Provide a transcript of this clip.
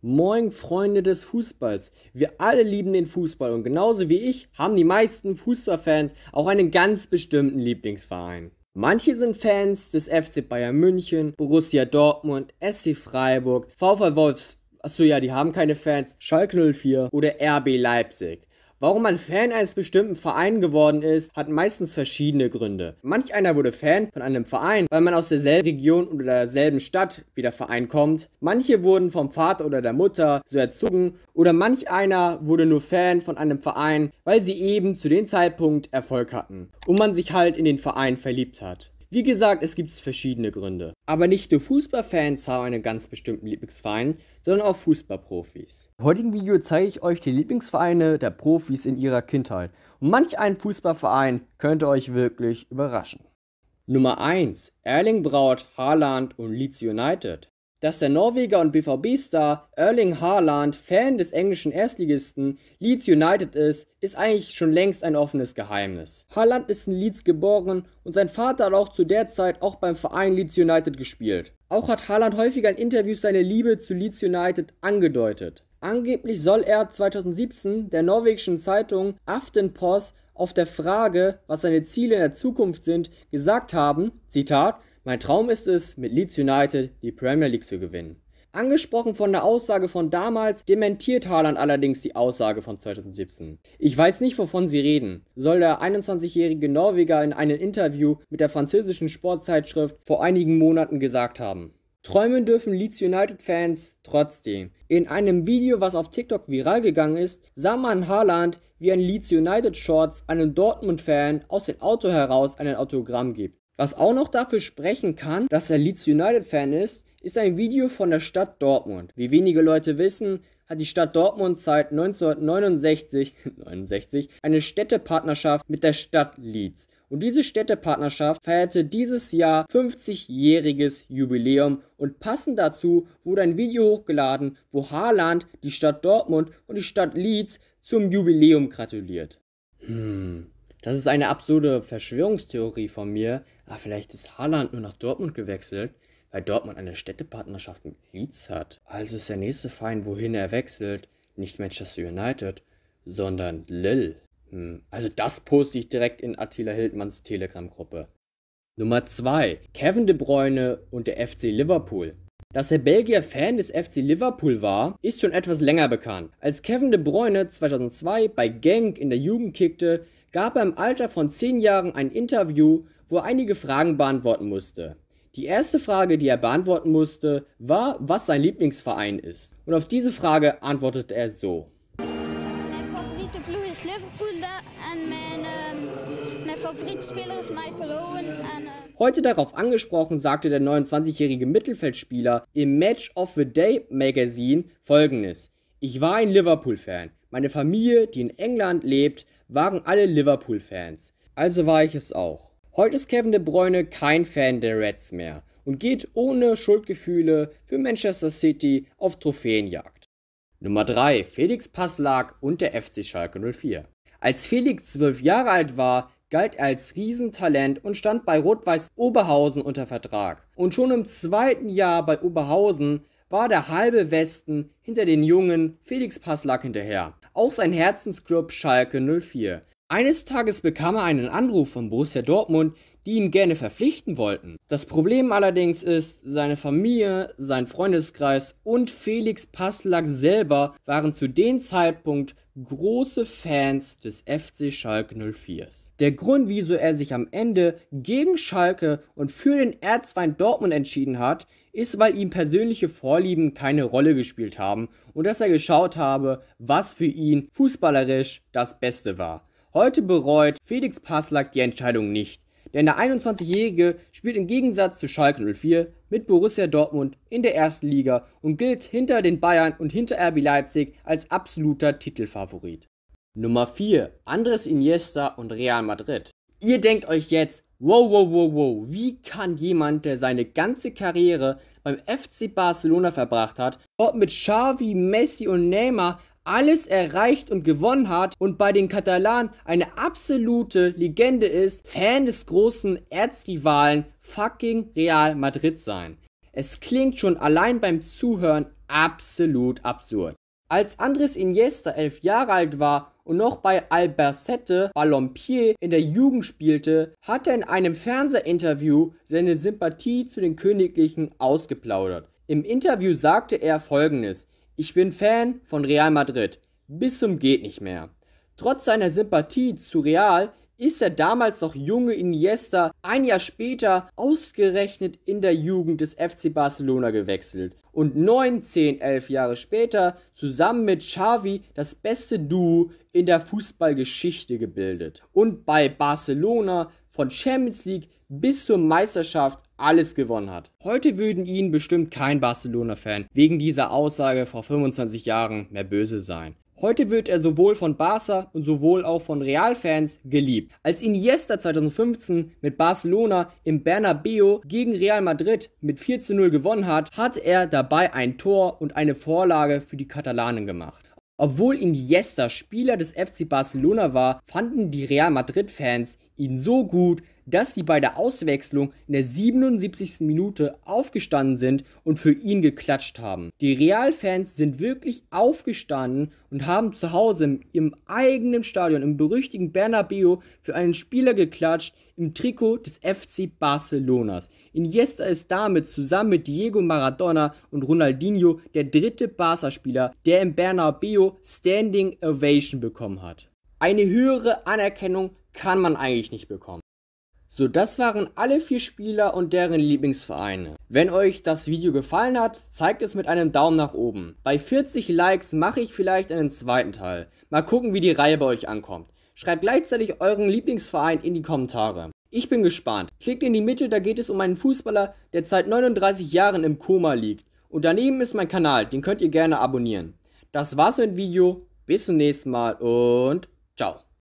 Moin Freunde des Fußballs. Wir alle lieben den Fußball und genauso wie ich haben die meisten Fußballfans auch einen ganz bestimmten Lieblingsverein. Manche sind Fans des FC Bayern München, Borussia Dortmund, SC Freiburg, VfL Wolfsburg, achso ja, die haben keine Fans, Schalke 04 oder RB Leipzig. Warum man Fan eines bestimmten Vereins geworden ist, hat meistens verschiedene Gründe. Manch einer wurde Fan von einem Verein, weil man aus derselben Region oder derselben Stadt wie der Verein kommt. Manche wurden vom Vater oder der Mutter so erzogen oder manch einer wurde nur Fan von einem Verein, weil sie eben zu dem Zeitpunkt Erfolg hatten und man sich halt in den Verein verliebt hat. Wie gesagt, es gibt verschiedene Gründe. Aber nicht nur Fußballfans haben einen ganz bestimmten Lieblingsverein, sondern auch Fußballprofis. Im heutigen Video zeige ich euch die Lieblingsvereine der Profis in ihrer Kindheit. Und manch ein Fußballverein könnte euch wirklich überraschen. Nummer 1. Erling Braut, Haaland und Leeds United dass der Norweger und BVB-Star Erling Haaland Fan des englischen Erstligisten Leeds United ist, ist eigentlich schon längst ein offenes Geheimnis. Haaland ist in Leeds geboren und sein Vater hat auch zu der Zeit auch beim Verein Leeds United gespielt. Auch hat Haaland häufiger in Interviews seine Liebe zu Leeds United angedeutet. Angeblich soll er 2017 der norwegischen Zeitung Aftenpost auf der Frage, was seine Ziele in der Zukunft sind, gesagt haben, Zitat, mein Traum ist es, mit Leeds United die Premier League zu gewinnen. Angesprochen von der Aussage von damals, dementiert Haaland allerdings die Aussage von 2017. Ich weiß nicht, wovon sie reden. Soll der 21-jährige Norweger in einem Interview mit der französischen Sportzeitschrift vor einigen Monaten gesagt haben. Träumen dürfen Leeds United-Fans trotzdem. In einem Video, was auf TikTok viral gegangen ist, sah man Haaland, wie ein Leeds United Shorts einem Dortmund-Fan aus dem Auto heraus einen Autogramm gibt. Was auch noch dafür sprechen kann, dass er Leeds United-Fan ist, ist ein Video von der Stadt Dortmund. Wie wenige Leute wissen, hat die Stadt Dortmund seit 1969 69, eine Städtepartnerschaft mit der Stadt Leeds. Und diese Städtepartnerschaft feierte dieses Jahr 50-jähriges Jubiläum und passend dazu wurde ein Video hochgeladen, wo Haaland, die Stadt Dortmund und die Stadt Leeds zum Jubiläum gratuliert. Hm. Das ist eine absurde Verschwörungstheorie von mir. Aber ah, vielleicht ist Haaland nur nach Dortmund gewechselt, weil Dortmund eine Städtepartnerschaft mit Leeds hat. Also ist der nächste Feind, wohin er wechselt, nicht Manchester United, sondern Lille. Hm. Also das poste ich direkt in Attila Hildmanns Telegram-Gruppe. Nummer 2. Kevin De Bruyne und der FC Liverpool. Dass der Belgier Fan des FC Liverpool war, ist schon etwas länger bekannt. Als Kevin De Bruyne 2002 bei Genk in der Jugend kickte, gab er im Alter von 10 Jahren ein Interview, wo er einige Fragen beantworten musste. Die erste Frage, die er beantworten musste, war, was sein Lieblingsverein ist. Und auf diese Frage antwortete er so. Mein favoriete Ploeg ist Liverpool und mein, ähm, mein Favoritspieler ist Michael Owen. Und, äh Heute darauf angesprochen, sagte der 29-jährige Mittelfeldspieler im Match of the Day Magazine folgendes. Ich war ein Liverpool-Fan. Meine Familie, die in England lebt, waren alle Liverpool-Fans. Also war ich es auch. Heute ist Kevin de Bruyne kein Fan der Reds mehr und geht ohne Schuldgefühle für Manchester City auf Trophäenjagd. Nummer 3. Felix Passlag und der FC Schalke 04. Als Felix 12 Jahre alt war, galt er als Riesentalent und stand bei Rot-Weiß Oberhausen unter Vertrag. Und schon im zweiten Jahr bei Oberhausen war der halbe Westen hinter den jungen Felix Passlack hinterher. Auch sein Herzensclub Schalke 04. Eines Tages bekam er einen Anruf von Borussia Dortmund, die ihn gerne verpflichten wollten. Das Problem allerdings ist, seine Familie, sein Freundeskreis und Felix Passlack selber waren zu dem Zeitpunkt große Fans des FC Schalke 04. Der Grund, wieso er sich am Ende gegen Schalke und für den Erzfeind Dortmund entschieden hat, ist, weil ihm persönliche Vorlieben keine Rolle gespielt haben und dass er geschaut habe, was für ihn fußballerisch das Beste war. Heute bereut Felix Passlack die Entscheidung nicht. Denn der 21-Jährige spielt im Gegensatz zu Schalke 04 mit Borussia Dortmund in der ersten Liga und gilt hinter den Bayern und hinter RB Leipzig als absoluter Titelfavorit. Nummer 4. Andres Iniesta und Real Madrid. Ihr denkt euch jetzt, wow, wow, wow, wow, wie kann jemand, der seine ganze Karriere beim FC Barcelona verbracht hat, dort mit Xavi, Messi und Neymar alles erreicht und gewonnen hat und bei den Katalanen eine absolute Legende ist, Fan des großen Erzrivalen fucking Real Madrid sein. Es klingt schon allein beim Zuhören absolut absurd. Als Andres Iniesta elf Jahre alt war und noch bei Albacete Balompier in der Jugend spielte, hat er in einem Fernsehinterview seine Sympathie zu den Königlichen ausgeplaudert. Im Interview sagte er folgendes: ich bin Fan von Real Madrid. Bis zum geht nicht mehr. Trotz seiner Sympathie zu Real ist der damals noch junge Iniesta ein Jahr später ausgerechnet in der Jugend des FC Barcelona gewechselt und 9, 10, 11 Jahre später zusammen mit Xavi das beste Duo in der Fußballgeschichte gebildet und bei Barcelona von Champions League bis zur Meisterschaft alles gewonnen hat. Heute würden ihn bestimmt kein Barcelona-Fan wegen dieser Aussage vor 25 Jahren mehr böse sein. Heute wird er sowohl von Barca und sowohl auch von Real-Fans geliebt. Als Iniesta 2015 mit Barcelona im Bernabeu gegen Real Madrid mit 4 zu 0 gewonnen hat, hat er dabei ein Tor und eine Vorlage für die Katalanen gemacht. Obwohl Iniesta Spieler des FC Barcelona war, fanden die Real Madrid-Fans ihn so gut, dass sie bei der Auswechslung in der 77. Minute aufgestanden sind und für ihn geklatscht haben. Die Real-Fans sind wirklich aufgestanden und haben zu Hause im, eigenen Stadion, im berüchtigten Bernabeu, für einen Spieler geklatscht im Trikot des FC Barcelonas. Iniesta ist damit zusammen mit Diego Maradona und Ronaldinho der dritte Barca-Spieler, der im Bernabeu Standing Ovation bekommen hat. Eine höhere Anerkennung kann man eigentlich nicht bekommen. So, das waren alle vier Spieler und deren Lieblingsvereine. Wenn euch das Video gefallen hat, zeigt es mit einem Daumen nach oben. Bei 40 Likes mache ich vielleicht einen zweiten Teil. Mal gucken, wie die Reihe bei euch ankommt. Schreibt gleichzeitig euren Lieblingsverein in die Kommentare. Ich bin gespannt. Klickt in die Mitte, da geht es um einen Fußballer, der seit 39 Jahren im Koma liegt. Und daneben ist mein Kanal, den könnt ihr gerne abonnieren. Das war's mit dem Video, bis zum nächsten Mal und